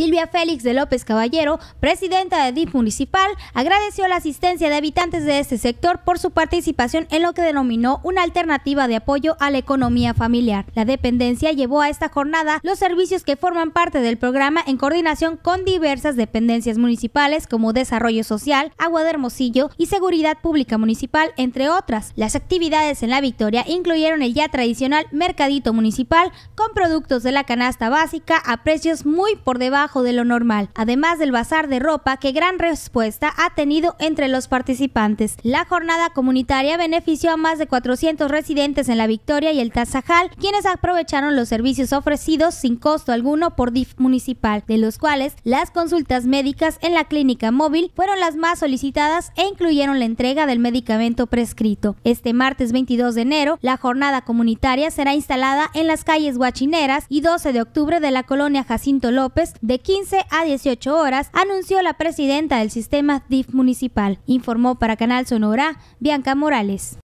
Silvia Félix de López Caballero, presidenta de DIF municipal, agradeció la asistencia de habitantes de este sector por su participación en lo que denominó una alternativa de apoyo a la economía familiar. La dependencia llevó a esta jornada los servicios que forman parte del programa en coordinación con diversas dependencias municipales como Desarrollo Social, Agua de Hermosillo y Seguridad Pública Municipal, entre otras. Las actividades en la Victoria incluyeron el ya tradicional mercadito municipal con productos de la canasta básica a precios muy por debajo de lo normal, además del bazar de ropa que gran respuesta ha tenido entre los participantes. La jornada comunitaria benefició a más de 400 residentes en La Victoria y el Tazajal, quienes aprovecharon los servicios ofrecidos sin costo alguno por DIF municipal, de los cuales las consultas médicas en la clínica móvil fueron las más solicitadas e incluyeron la entrega del medicamento prescrito. Este martes 22 de enero, la jornada comunitaria será instalada en las calles Guachineras y 12 de octubre de la colonia Jacinto López, de 15 a 18 horas, anunció la presidenta del sistema DIF municipal, informó para Canal Sonora Bianca Morales.